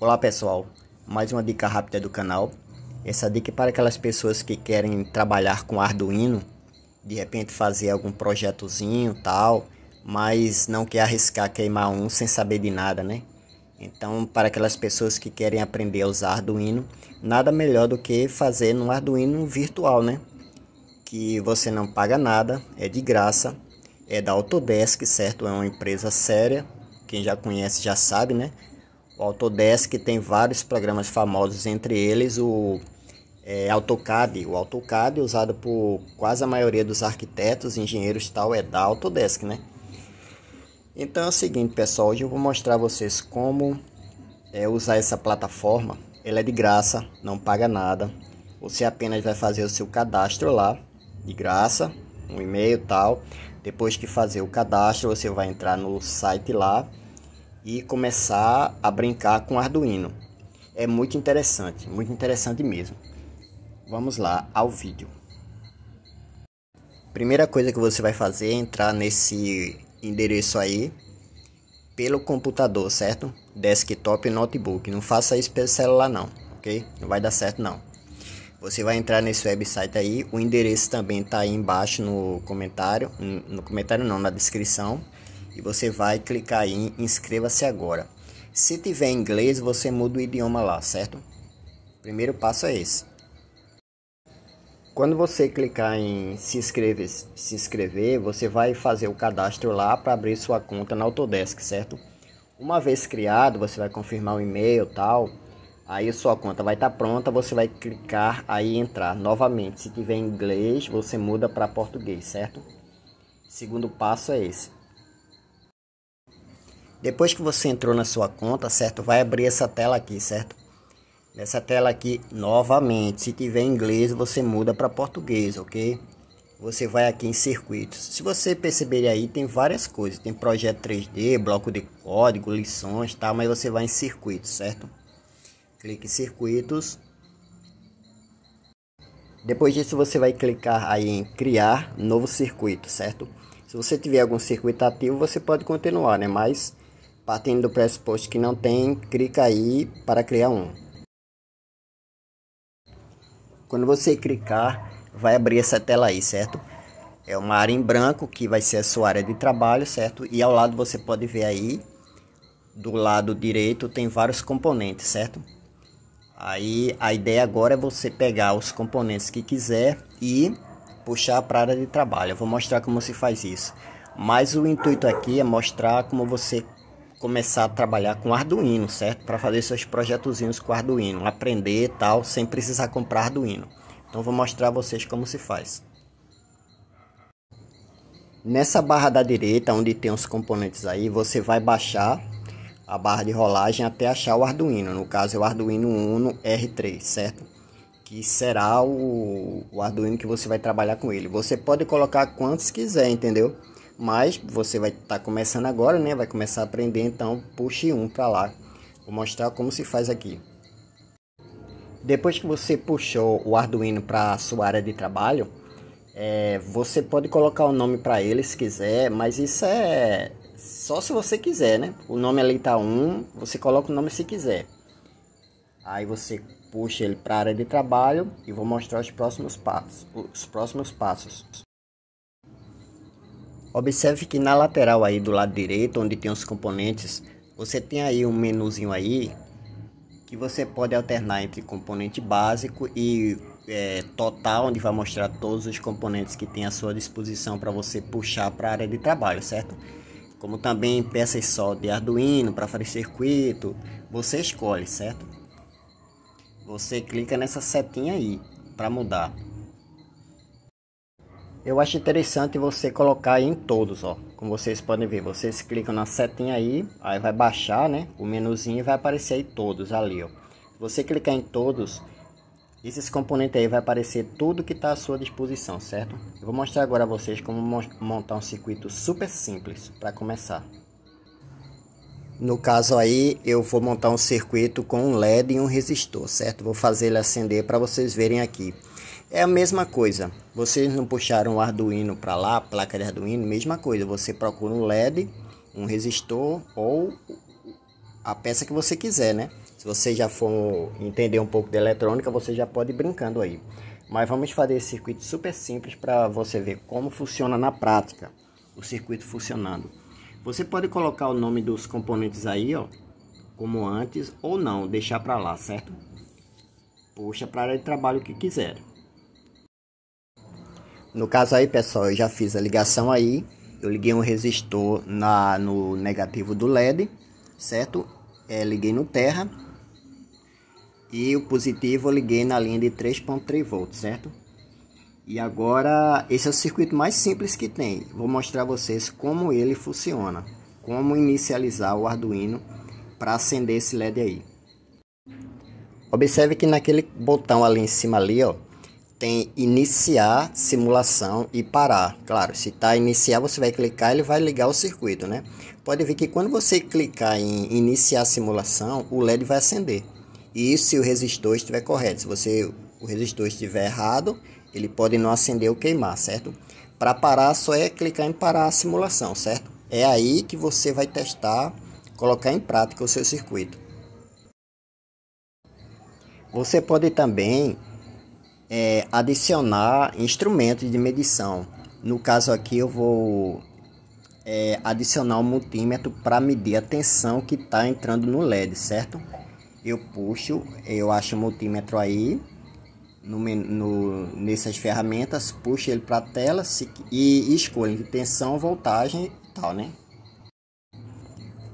Olá pessoal, mais uma dica rápida do canal. Essa dica é para aquelas pessoas que querem trabalhar com Arduino, de repente fazer algum projetozinho tal, mas não quer arriscar queimar um sem saber de nada, né? Então, para aquelas pessoas que querem aprender a usar Arduino, nada melhor do que fazer no Arduino virtual, né? Que você não paga nada, é de graça, é da Autodesk, certo? É uma empresa séria, quem já conhece já sabe, né? Autodesk tem vários programas famosos, entre eles o é, AutoCAD. O AutoCAD, é usado por quase a maioria dos arquitetos, engenheiros e tal, é da Autodesk, né? Então é o seguinte, pessoal, hoje eu vou mostrar a vocês como é, usar essa plataforma. Ela é de graça, não paga nada. Você apenas vai fazer o seu cadastro lá, de graça, um e-mail tal. Depois que fazer o cadastro, você vai entrar no site lá e começar a brincar com Arduino. É muito interessante, muito interessante mesmo. Vamos lá ao vídeo. Primeira coisa que você vai fazer é entrar nesse endereço aí pelo computador, certo? Desktop e notebook. Não faça isso pelo celular não, ok? Não vai dar certo não. Você vai entrar nesse website aí, o endereço também tá aí embaixo no comentário, no comentário não, na descrição e você vai clicar em inscreva-se agora. Se tiver inglês, você muda o idioma lá, certo? Primeiro passo é esse. Quando você clicar em se inscrever, se inscrever, você vai fazer o cadastro lá para abrir sua conta na Autodesk, certo? Uma vez criado, você vai confirmar o e-mail tal. Aí sua conta vai estar tá pronta, você vai clicar aí entrar novamente. Se tiver inglês, você muda para português, certo? Segundo passo é esse. Depois que você entrou na sua conta, certo? Vai abrir essa tela aqui, certo? Nessa tela aqui, novamente, se tiver inglês, você muda para português, ok? Você vai aqui em circuitos. Se você perceber aí, tem várias coisas. Tem projeto 3D, bloco de código, lições, tá? Mas você vai em circuitos, certo? Clique em circuitos. Depois disso, você vai clicar aí em criar novo circuito, certo? Se você tiver algum circuito ativo, você pode continuar, né? Mas partindo do pressuposto que não tem, clica aí para criar um. Quando você clicar, vai abrir essa tela aí, certo? É uma área em branco que vai ser a sua área de trabalho, certo? E ao lado você pode ver aí, do lado direito tem vários componentes, certo? Aí a ideia agora é você pegar os componentes que quiser e puxar para a área de trabalho. Eu vou mostrar como se faz isso. Mas o intuito aqui é mostrar como você começar a trabalhar com Arduino, certo? Para fazer seus projetozinhos com Arduino, aprender e tal, sem precisar comprar Arduino. Então vou mostrar a vocês como se faz. Nessa barra da direita, onde tem os componentes aí, você vai baixar a barra de rolagem até achar o Arduino. No caso é o Arduino Uno R3, certo? Que será o, o Arduino que você vai trabalhar com ele. Você pode colocar quantos quiser, entendeu? Mas você vai estar tá começando agora, né? Vai começar a aprender, então puxe um para lá. Vou mostrar como se faz aqui. Depois que você puxou o Arduino para sua área de trabalho, é, você pode colocar o nome para ele se quiser, mas isso é só se você quiser, né? O nome ali tá um, você coloca o nome se quiser. Aí você puxa ele para a área de trabalho e vou mostrar os próximos passos, os próximos passos. Observe que na lateral aí do lado direito, onde tem os componentes, você tem aí um menuzinho aí que você pode alternar entre componente básico e é, total, onde vai mostrar todos os componentes que tem à sua disposição para você puxar para a área de trabalho, certo? Como também peças só de Arduino para fazer circuito, você escolhe, certo? Você clica nessa setinha aí para mudar. Eu acho interessante você colocar em todos, ó. Como vocês podem ver, vocês clicam na setinha aí, aí vai baixar, né? O menuzinho e vai aparecer aí todos ali, ó. Você clicar em todos, esses componentes aí vai aparecer tudo que está à sua disposição, certo? Eu vou mostrar agora a vocês como montar um circuito super simples para começar. No caso aí, eu vou montar um circuito com um LED e um resistor, certo? Vou fazer ele acender para vocês verem aqui. É a mesma coisa. Vocês não puxaram o Arduino para lá, a placa de Arduino, mesma coisa. Você procura um LED, um resistor ou a peça que você quiser, né? Se você já for entender um pouco de eletrônica, você já pode ir brincando aí. Mas vamos fazer esse circuito super simples para você ver como funciona na prática o circuito funcionando. Você pode colocar o nome dos componentes aí, ó, como antes, ou não, deixar para lá, certo? Puxa para a área de trabalho que quiser. No caso aí, pessoal, eu já fiz a ligação aí. Eu liguei um resistor na, no negativo do LED, certo? É, liguei no terra. E o positivo eu liguei na linha de 3.3 volts, certo? E agora, esse é o circuito mais simples que tem. Vou mostrar a vocês como ele funciona. Como inicializar o Arduino para acender esse LED aí. Observe que naquele botão ali em cima ali, ó, tem iniciar simulação e parar. Claro, se está iniciar, você vai clicar, ele vai ligar o circuito, né? Pode ver que quando você clicar em iniciar simulação, o LED vai acender. E isso se o resistor estiver correto. Se você o resistor estiver errado, ele pode não acender ou queimar, certo? Para parar, só é clicar em parar a simulação, certo? É aí que você vai testar, colocar em prática o seu circuito. Você pode também é, adicionar instrumentos de medição. No caso aqui eu vou é, adicionar o um multímetro para medir a tensão que está entrando no LED, certo? Eu puxo, eu acho o multímetro aí no, no, nessas ferramentas, puxo ele para a tela se, e, e escolho tensão, voltagem e tal, né?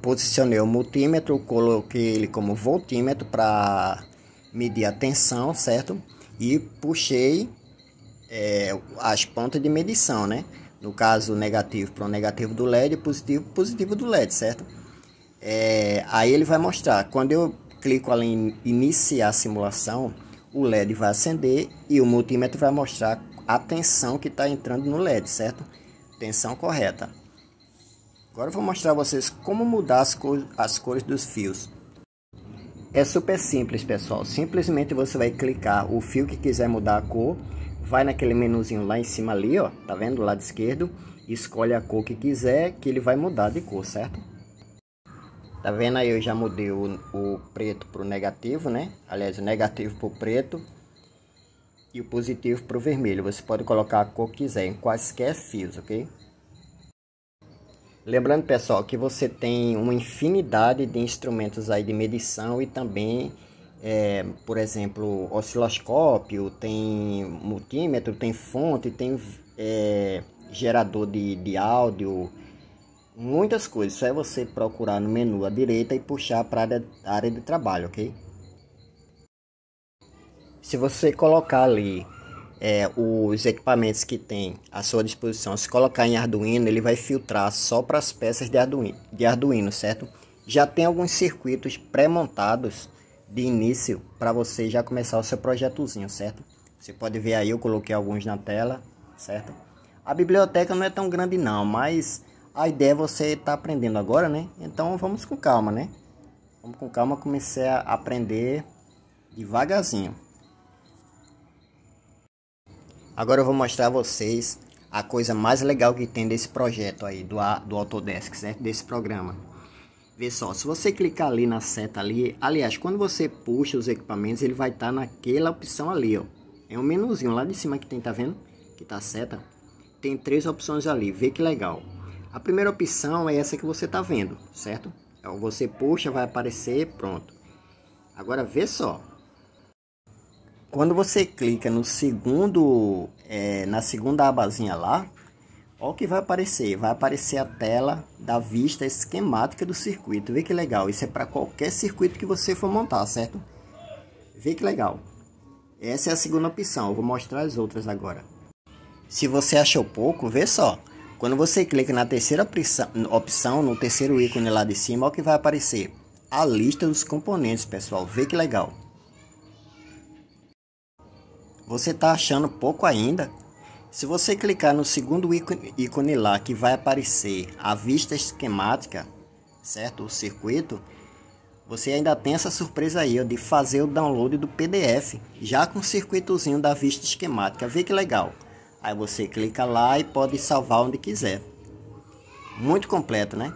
Posicionei o multímetro, coloquei ele como voltímetro para medir a tensão, certo? e puxei é, as pontas de medição, né? No caso, negativo para o negativo do LED, positivo positivo do LED, certo? É, aí ele vai mostrar. Quando eu clico ali em iniciar a simulação, o LED vai acender e o multímetro vai mostrar a tensão que está entrando no LED, certo? Tensão correta. Agora eu vou mostrar a vocês como mudar as, as cores dos fios. É super simples, pessoal. Simplesmente você vai clicar o fio que quiser mudar a cor, vai naquele menuzinho lá em cima ali, ó, tá vendo? Lado esquerdo, escolhe a cor que quiser, que ele vai mudar de cor, certo? Tá vendo aí, eu já mudei o, o preto pro negativo, né? Aliás, o negativo pro preto e o positivo pro vermelho. Você pode colocar a cor que quiser em quaisquer fios, ok? Lembrando, pessoal, que você tem uma infinidade de instrumentos aí de medição e também, é, por exemplo, osciloscópio, tem multímetro, tem fonte, tem é, gerador de, de áudio, muitas coisas. é você procurar no menu à direita e puxar para a área de trabalho, ok? Se você colocar ali é, os equipamentos que tem à sua disposição, se colocar em Arduino, ele vai filtrar só para as peças de Arduino, de Arduino, certo? Já tem alguns circuitos pré-montados de início para você já começar o seu projetozinho, certo? Você pode ver aí, eu coloquei alguns na tela, certo? A biblioteca não é tão grande não, mas a ideia é você estar tá aprendendo agora, né? Então vamos com calma, né? Vamos com calma, comecei a aprender devagarzinho. Agora eu vou mostrar a vocês a coisa mais legal que tem desse projeto aí, do, do Autodesk, certo? Desse programa. Vê só, se você clicar ali na seta ali, aliás, quando você puxa os equipamentos, ele vai estar tá naquela opção ali, ó. É um menuzinho lá de cima que tem, tá vendo? Que tá a seta. Tem três opções ali, vê que legal. A primeira opção é essa que você tá vendo, certo? Então, você puxa, vai aparecer, pronto. Agora vê só, quando você clica no segundo, é, na segunda abazinha lá, olha o que vai aparecer. Vai aparecer a tela da vista esquemática do circuito. Vê que legal. Isso é para qualquer circuito que você for montar, certo? Vê que legal. Essa é a segunda opção. Eu vou mostrar as outras agora. Se você achou pouco, vê só. Quando você clica na terceira opção, no terceiro ícone lá de cima, olha o que vai aparecer. A lista dos componentes, pessoal. Vê que legal. Você está achando pouco ainda? Se você clicar no segundo ícone lá que vai aparecer a vista esquemática, certo? O circuito, você ainda tem essa surpresa aí ó, de fazer o download do PDF, já com o circuitozinho da vista esquemática. Vê que legal. Aí você clica lá e pode salvar onde quiser. Muito completo, né?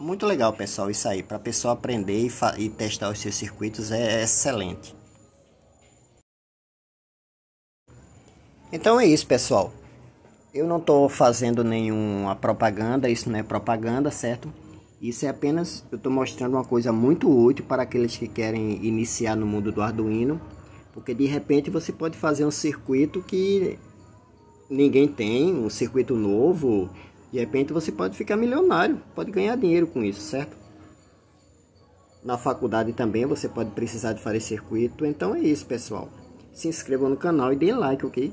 Muito legal, pessoal, isso aí. Para a pessoa aprender e, e testar os seus circuitos é, é excelente. Então é isso, pessoal. Eu não estou fazendo nenhuma propaganda, isso não é propaganda, certo? Isso é apenas, eu estou mostrando uma coisa muito útil para aqueles que querem iniciar no mundo do Arduino, porque de repente você pode fazer um circuito que ninguém tem, um circuito novo, de repente você pode ficar milionário, pode ganhar dinheiro com isso, certo? Na faculdade também você pode precisar de fazer circuito, então é isso pessoal. Se inscrevam no canal e deem like, ok?